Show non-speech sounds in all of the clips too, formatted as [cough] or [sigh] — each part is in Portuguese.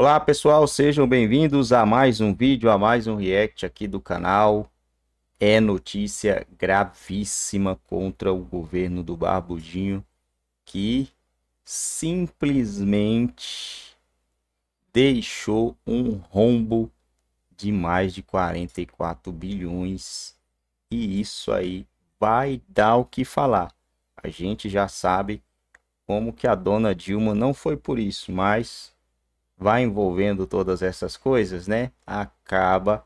Olá pessoal, sejam bem-vindos a mais um vídeo, a mais um react aqui do canal. É notícia gravíssima contra o governo do Barbudinho que simplesmente deixou um rombo de mais de 44 bilhões e isso aí vai dar o que falar. A gente já sabe como que a dona Dilma não foi por isso, mas vai envolvendo todas essas coisas, né? Acaba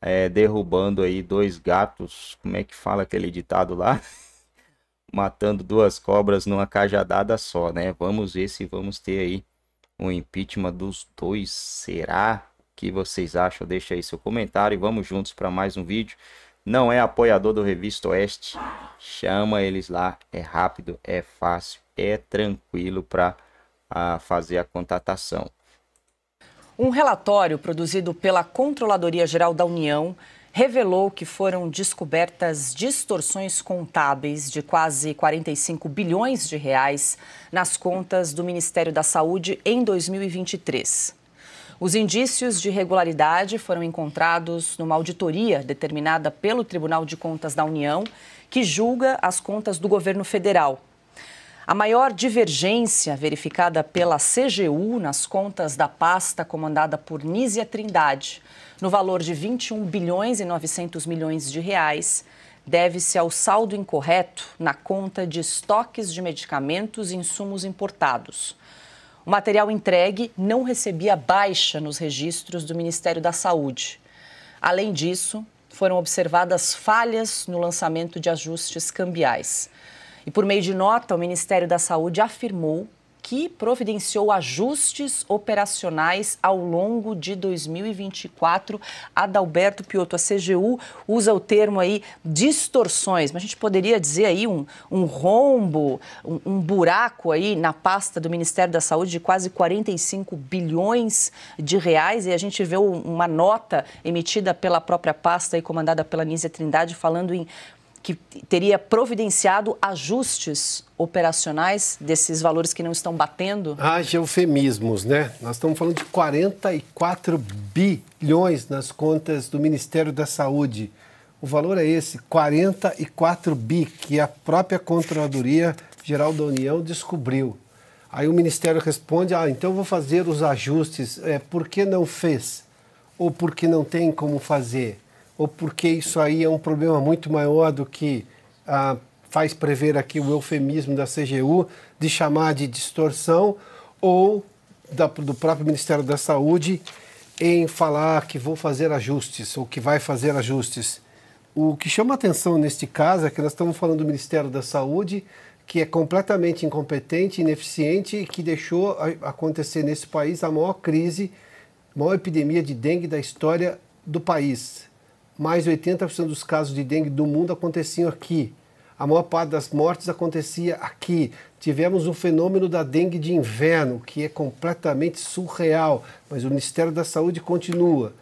é, derrubando aí dois gatos. Como é que fala aquele ditado lá? [laughs] Matando duas cobras numa cajadada só, né? Vamos ver se vamos ter aí um impeachment dos dois. Será? O que vocês acham? Deixa aí seu comentário e vamos juntos para mais um vídeo. Não é apoiador do Revista Oeste? Chama eles lá. É rápido, é fácil, é tranquilo para ah, fazer a contratação. Um relatório produzido pela Controladoria Geral da União revelou que foram descobertas distorções contábeis de quase 45 bilhões de reais nas contas do Ministério da Saúde em 2023. Os indícios de irregularidade foram encontrados numa auditoria determinada pelo Tribunal de Contas da União, que julga as contas do governo federal a maior divergência verificada pela CGU nas contas da pasta comandada por Nízia Trindade, no valor de 21 bilhões e 900 milhões de reais, deve-se ao saldo incorreto na conta de estoques de medicamentos e insumos importados. O material entregue não recebia baixa nos registros do Ministério da Saúde. Além disso, foram observadas falhas no lançamento de ajustes cambiais. E por meio de nota, o Ministério da Saúde afirmou que providenciou ajustes operacionais ao longo de 2024. Adalberto Piotto, a CGU usa o termo aí distorções, mas a gente poderia dizer aí um, um rombo, um, um buraco aí na pasta do Ministério da Saúde de quase 45 bilhões de reais. E a gente vê uma nota emitida pela própria pasta e comandada pela Nízia Trindade falando em que teria providenciado ajustes operacionais desses valores que não estão batendo? Haja eufemismos, né? Nós estamos falando de 44 bilhões nas contas do Ministério da Saúde. O valor é esse, 44 bi, que a própria Controladoria Geral da União descobriu. Aí o Ministério responde: ah, então vou fazer os ajustes. É, por que não fez? Ou por que não tem como fazer? ou porque isso aí é um problema muito maior do que ah, faz prever aqui o eufemismo da CGU de chamar de distorção, ou da, do próprio Ministério da Saúde em falar que vou fazer ajustes ou que vai fazer ajustes. O que chama atenção neste caso é que nós estamos falando do Ministério da Saúde, que é completamente incompetente, ineficiente e que deixou acontecer nesse país a maior crise, a maior epidemia de dengue da história do país mais 80% dos casos de dengue do mundo aconteciam aqui. A maior parte das mortes acontecia aqui. Tivemos um fenômeno da dengue de inverno, que é completamente surreal, mas o Ministério da Saúde continua.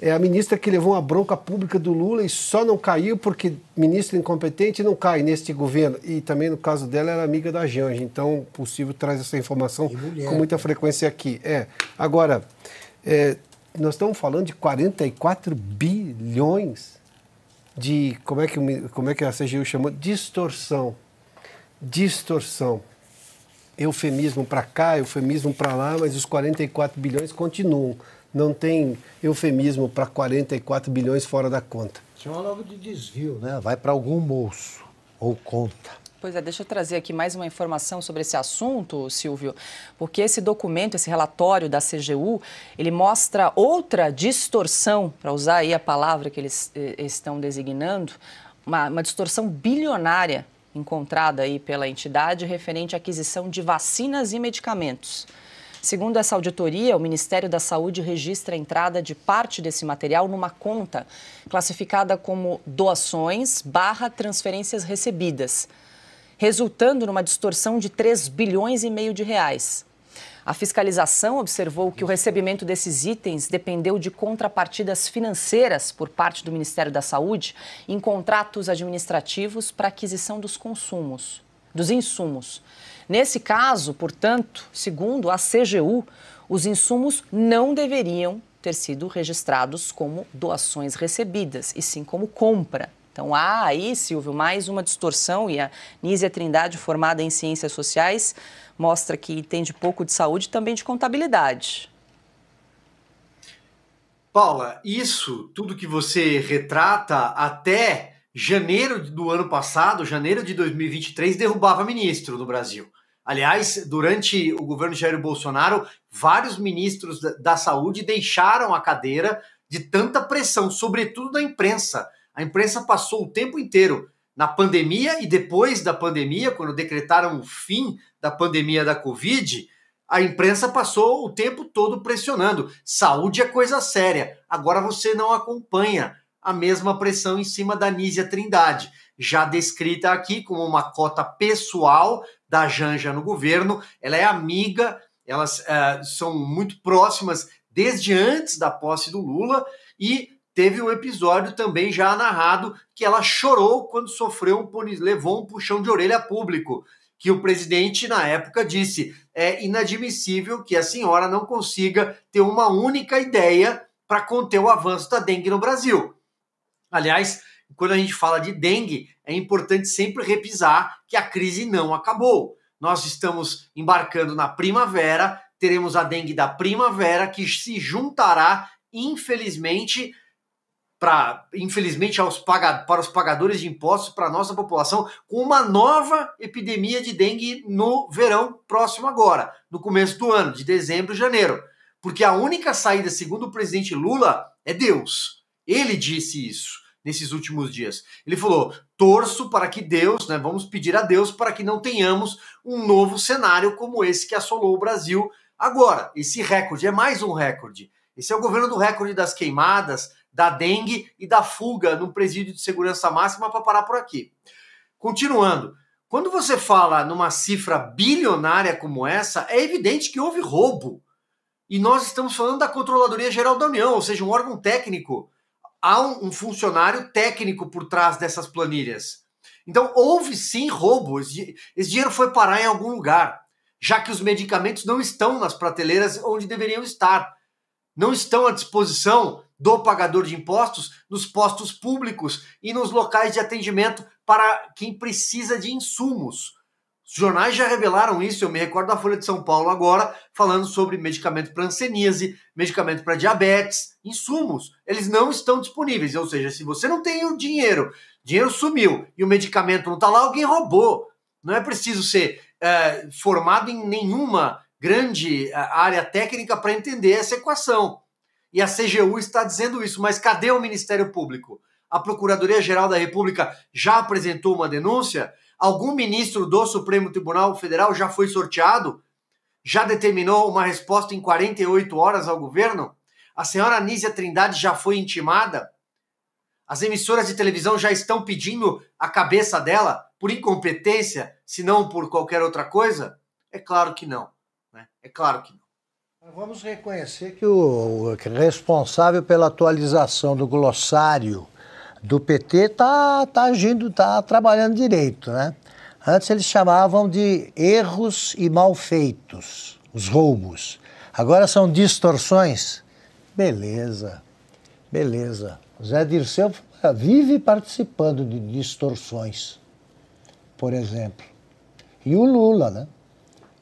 É a ministra que levou uma bronca pública do Lula e só não caiu porque ministro incompetente não cai neste governo. E também no caso dela era é amiga da Janja, então possível traz essa informação com muita frequência aqui. É. Agora, é, nós estamos falando de 44 bilhões de, como é que, como é que a CGU chamou? Distorção. Distorção. Eufemismo para cá, eufemismo para lá, mas os 44 bilhões continuam. Não tem eufemismo para 44 bilhões fora da conta. Chama logo de desvio, né? Vai para algum bolso ou conta. Pois é, deixa eu trazer aqui mais uma informação sobre esse assunto, Silvio, porque esse documento, esse relatório da CGU, ele mostra outra distorção, para usar aí a palavra que eles eh, estão designando, uma, uma distorção bilionária encontrada aí pela entidade referente à aquisição de vacinas e medicamentos. Segundo essa auditoria, o Ministério da Saúde registra a entrada de parte desse material numa conta classificada como doações barra transferências recebidas resultando numa distorção de 3 bilhões e meio de reais. A fiscalização observou que o recebimento desses itens dependeu de contrapartidas financeiras por parte do Ministério da Saúde em contratos administrativos para aquisição dos consumos, dos insumos. Nesse caso, portanto, segundo a CGU, os insumos não deveriam ter sido registrados como doações recebidas, e sim como compra. Então há aí, Silvio, mais uma distorção e a Nízia Trindade, formada em Ciências Sociais, mostra que entende pouco de saúde e também de contabilidade. Paula, isso, tudo que você retrata até janeiro do ano passado, janeiro de 2023, derrubava ministro no Brasil. Aliás, durante o governo Jair Bolsonaro, vários ministros da saúde deixaram a cadeira de tanta pressão, sobretudo da imprensa. A imprensa passou o tempo inteiro na pandemia e depois da pandemia, quando decretaram o fim da pandemia da Covid, a imprensa passou o tempo todo pressionando. Saúde é coisa séria. Agora você não acompanha a mesma pressão em cima da Nízia Trindade, já descrita aqui como uma cota pessoal da Janja no governo. Ela é amiga, elas uh, são muito próximas desde antes da posse do Lula e teve um episódio também já narrado que ela chorou quando sofreu um levou um puxão de orelha público, que o presidente na época disse: "É inadmissível que a senhora não consiga ter uma única ideia para conter o avanço da dengue no Brasil". Aliás, quando a gente fala de dengue, é importante sempre repisar que a crise não acabou. Nós estamos embarcando na primavera, teremos a dengue da primavera que se juntará, infelizmente, para, infelizmente, aos paga, para os pagadores de impostos, para a nossa população, com uma nova epidemia de dengue no verão próximo agora, no começo do ano, de dezembro e janeiro. Porque a única saída, segundo o presidente Lula, é Deus. Ele disse isso nesses últimos dias. Ele falou: torço para que Deus, né? Vamos pedir a Deus para que não tenhamos um novo cenário como esse que assolou o Brasil agora. Esse recorde é mais um recorde. Esse é o governo do recorde das queimadas, da dengue e da fuga num presídio de segurança máxima para parar por aqui. Continuando, quando você fala numa cifra bilionária como essa, é evidente que houve roubo. E nós estamos falando da Controladoria Geral da União, ou seja, um órgão técnico. Há um, um funcionário técnico por trás dessas planilhas. Então, houve sim roubo. Esse dinheiro foi parar em algum lugar, já que os medicamentos não estão nas prateleiras onde deveriam estar. Não estão à disposição do pagador de impostos nos postos públicos e nos locais de atendimento para quem precisa de insumos. Os jornais já revelaram isso, eu me recordo da Folha de São Paulo agora, falando sobre medicamento para anseníase, medicamento para diabetes, insumos. Eles não estão disponíveis, ou seja, se você não tem o dinheiro, dinheiro sumiu e o medicamento não está lá, alguém roubou. Não é preciso ser é, formado em nenhuma grande é, área técnica para entender essa equação e a CGU está dizendo isso, mas cadê o Ministério Público? A Procuradoria-Geral da República já apresentou uma denúncia? Algum ministro do Supremo Tribunal Federal já foi sorteado? Já determinou uma resposta em 48 horas ao governo? A senhora Anísia Trindade já foi intimada? As emissoras de televisão já estão pedindo a cabeça dela por incompetência, se não por qualquer outra coisa? É claro que não. Né? É claro que não. Vamos reconhecer que o, responsável pela atualização do glossário do PT está tá agindo, está trabalhando direito, né? Antes eles chamavam de erros e malfeitos, os roubos. Agora são distorções. Beleza, beleza. Zé Dirceu vive participando de distorções, por exemplo. E o Lula, né?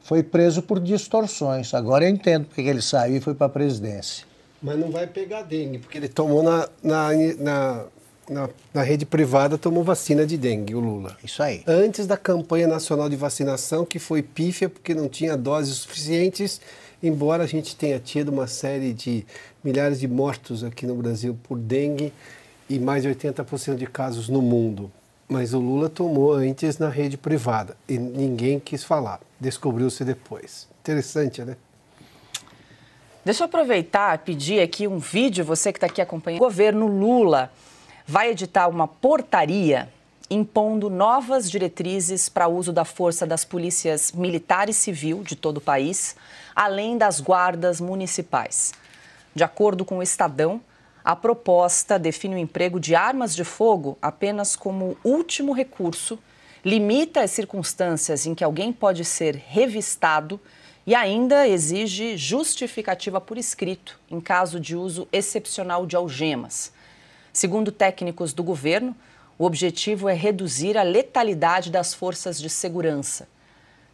foi preso por distorções. Agora eu entendo porque ele saiu e foi para a presidência. Mas não vai pegar dengue, porque ele tomou na, na, na, na, na rede privada, tomou vacina de dengue, o Lula. Isso aí. Antes da campanha nacional de vacinação, que foi pífia, porque não tinha doses suficientes embora a gente tenha tido uma série de milhares de mortos aqui no Brasil por dengue e mais de 80% de casos no mundo. Mas o Lula tomou antes na rede privada e ninguém quis falar. Descobriu-se depois. Interessante, né? Deixa eu aproveitar e pedir aqui um vídeo, você que está aqui acompanhando. O governo Lula vai editar uma portaria impondo novas diretrizes para uso da força das polícias militar e civil de todo o país, além das guardas municipais. De acordo com o Estadão, a proposta define o emprego de armas de fogo apenas como último recurso, limita as circunstâncias em que alguém pode ser revistado e ainda exige justificativa por escrito em caso de uso excepcional de algemas. Segundo técnicos do governo, o objetivo é reduzir a letalidade das forças de segurança.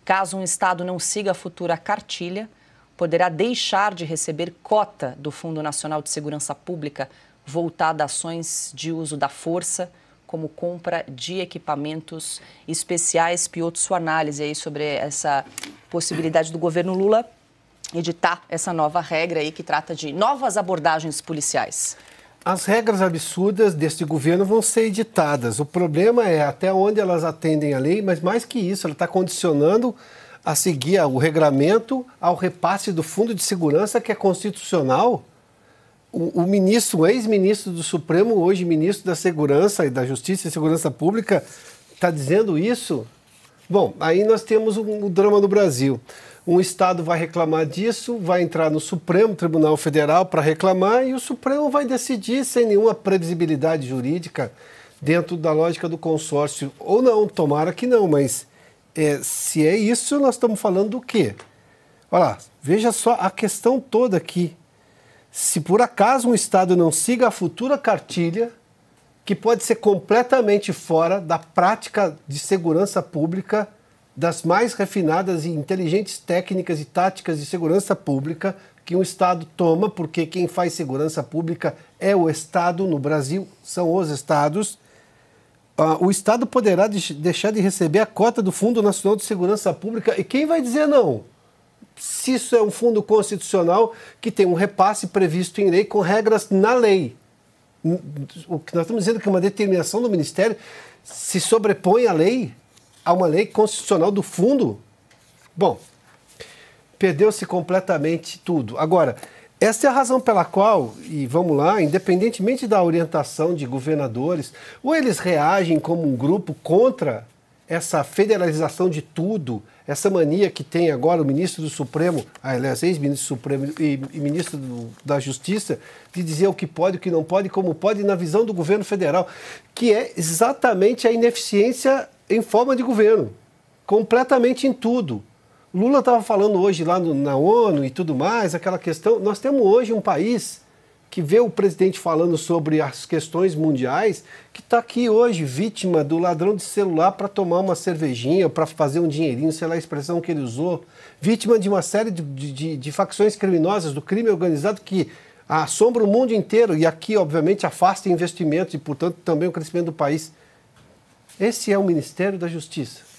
Caso um Estado não siga a futura cartilha, poderá deixar de receber cota do Fundo Nacional de Segurança Pública voltada a ações de uso da força, como compra de equipamentos especiais. Pioto, sua análise aí sobre essa possibilidade do governo Lula editar essa nova regra aí que trata de novas abordagens policiais. As regras absurdas deste governo vão ser editadas. O problema é até onde elas atendem a lei, mas mais que isso, ela está condicionando a seguir o regramento ao repasse do Fundo de Segurança, que é constitucional. O, o ministro, o ex-ministro do Supremo, hoje ministro da Segurança e da Justiça e Segurança Pública, está dizendo isso? Bom, aí nós temos um, um drama no Brasil. Um Estado vai reclamar disso, vai entrar no Supremo Tribunal Federal para reclamar e o Supremo vai decidir sem nenhuma previsibilidade jurídica dentro da lógica do consórcio. Ou não, tomara que não, mas é, se é isso, nós estamos falando do quê? Olha lá, veja só a questão toda aqui. Se por acaso um Estado não siga a futura cartilha, que pode ser completamente fora da prática de segurança pública, das mais refinadas e inteligentes técnicas e táticas de segurança pública que um Estado toma, porque quem faz segurança pública é o Estado, no Brasil são os Estados, ah, o Estado poderá deixar de receber a cota do Fundo Nacional de Segurança Pública. E quem vai dizer não? Se isso é um fundo constitucional que tem um repasse previsto em lei com regras na lei. O que nós estamos dizendo é que uma determinação do Ministério se sobrepõe à lei, a uma lei constitucional do fundo. Bom, perdeu-se completamente tudo. Agora, esta é a razão pela qual, e vamos lá, independentemente da orientação de governadores, ou eles reagem como um grupo contra essa federalização de tudo, essa mania que tem agora o ministro do Supremo, aliás, ex-ministro do Supremo e, ministro do, da Justiça, de dizer o que pode, o que não pode, como pode, na visão do governo federal, que é exatamente a ineficiência em forma de governo, completamente em tudo. Lula estava falando hoje lá no, na ONU e tudo mais, aquela questão. Nós temos hoje um país que vê o presidente falando sobre as questões mundiais, que está aqui hoje vítima do ladrão de celular para tomar uma cervejinha, para fazer um dinheirinho, sei lá a expressão que ele usou, vítima de uma série de, de, de facções criminosas, do crime organizado que assombra o mundo inteiro e aqui, obviamente, afasta investimentos e, portanto, também o crescimento do país. Esse é o Ministério da Justiça.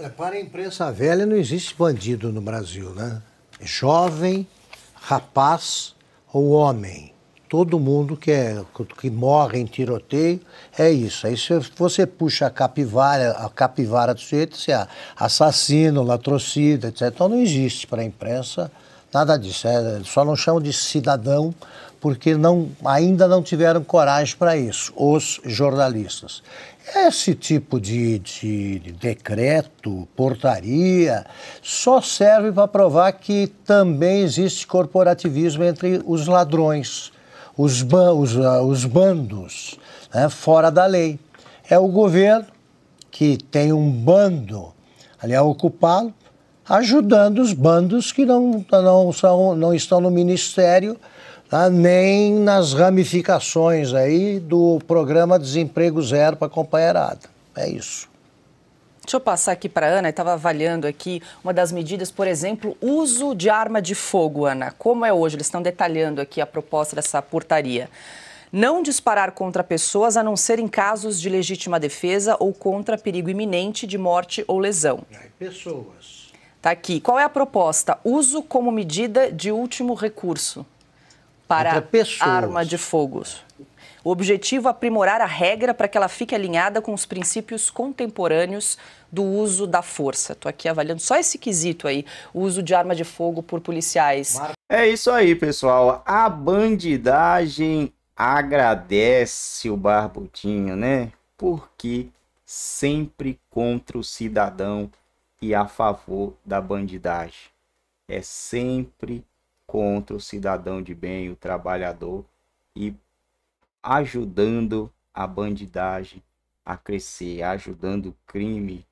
É, para a imprensa velha não existe bandido no Brasil, né? Jovem, rapaz ou homem. Todo mundo que, é, que morre em tiroteio é isso. Aí se você puxa a capivara, a capivara do sujeito, você é assassino, latrocida, etc. Então não existe para a imprensa nada disso. É, só não chamam de cidadão porque não, ainda não tiveram coragem para isso, os jornalistas. Esse tipo de, de, decreto, portaria, só serve para provar que também existe corporativismo entre os ladrões, os, ban os, ah, os bandos, né, fora da lei. É o governo que tem um bando ali a é ocupá-lo, ajudando os bandos que não, não, são, não estão no ministério tá? nem nas ramificações aí do programa Desemprego Zero para a companheirada. É isso. Deixa eu passar aqui para a Ana, estava avaliando aqui uma das medidas, por exemplo, uso de arma de fogo, Ana. Como é hoje? Eles estão detalhando aqui a proposta dessa portaria. Não disparar contra pessoas a não ser em casos de legítima defesa ou contra perigo iminente de morte ou lesão. pessoas. Tá aqui. Qual é a proposta? Uso como medida de último recurso para arma de fogo. O objetivo é aprimorar a regra para que ela fique alinhada com os princípios contemporâneos do uso da força. Estou aqui avaliando só esse quesito aí, o uso de arma de fogo por policiais. É isso aí, pessoal. A bandidagem agradece o Barbutinho, né? Porque sempre contra o cidadão e a favor da bandidagem. É sempre contra o cidadão de bem, o trabalhador, e ajudando a bandidagem a crescer, ajudando o crime.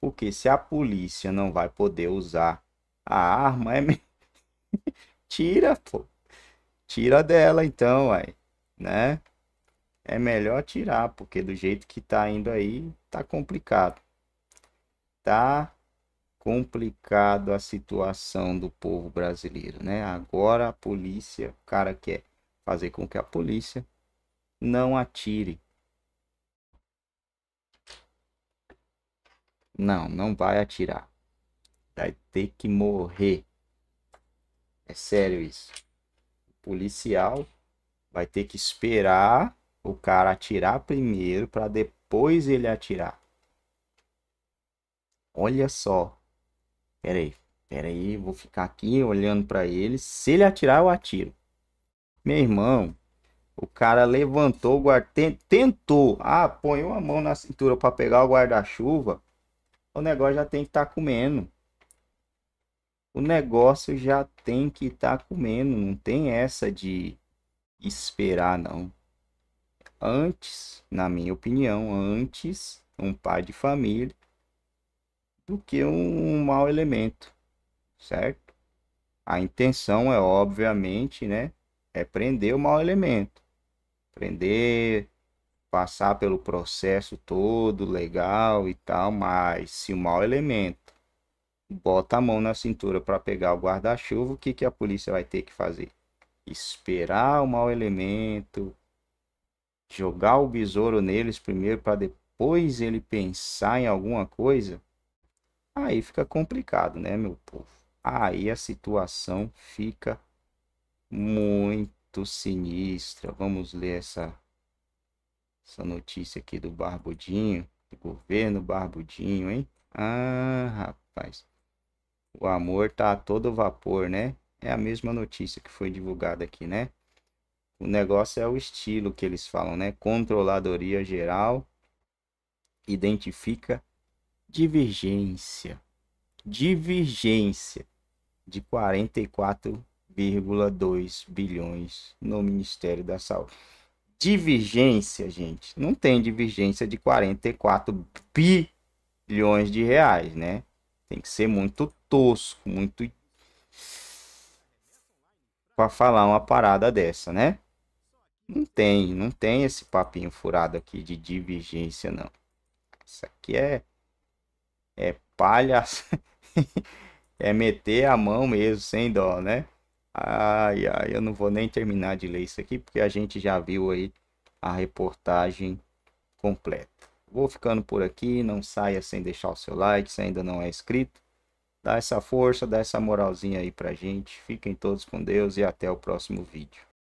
Porque se a polícia não vai poder usar a arma, é [laughs] tira, pô. Tira dela então, aí, né? É melhor tirar, porque do jeito que tá indo aí, tá complicado. Tá complicado a situação do povo brasileiro, né? Agora a polícia, o cara quer fazer com que a polícia não atire. Não, não vai atirar. Vai ter que morrer. É sério isso. O policial vai ter que esperar o cara atirar primeiro para depois ele atirar. Olha só, Pera aí, pera aí, vou ficar aqui olhando para ele. Se ele atirar, eu atiro. Meu irmão, o cara levantou, o guarda... tentou. Ah, põe uma mão na cintura para pegar o guarda-chuva. O negócio já tem que estar tá comendo. O negócio já tem que estar tá comendo. Não tem essa de esperar, não. Antes, na minha opinião, antes, um pai de família do que um, mau elemento, certo? A intenção é, obviamente, né? É prender o mau elemento. Prender, passar pelo processo todo legal e tal, mas se o mau elemento bota a mão na cintura para pegar o guarda-chuva, o que, que a polícia vai ter que fazer? Esperar o mau elemento, jogar o besouro neles primeiro para depois ele pensar em alguma coisa? Aí fica complicado, né, meu povo? Aí a situação fica muito sinistra. Vamos ler essa, essa notícia aqui do Barbudinho, do governo Barbudinho, hein? Ah, rapaz. O amor tá a todo vapor, né? É a mesma notícia que foi divulgada aqui, né? O negócio é o estilo que eles falam, né? Controladoria geral identifica divergência, divergência de 44,2 bilhões no Ministério da Saúde. Divergência, gente, não tem divergência de 44 bilhões de reais, né? Tem que ser muito tosco, muito para falar uma parada dessa, né? Não tem, não tem esse papinho furado aqui de divergência, não. Isso aqui é é palha, [laughs] é meter a mão mesmo, sem dó, né? Ai, ai, eu não vou nem terminar de ler isso aqui, porque a gente já viu aí a reportagem completa. Vou ficando por aqui, não saia sem deixar o seu like, se ainda não é inscrito. Dá essa força, dá essa moralzinha aí pra gente. Fiquem todos com Deus e até o próximo vídeo.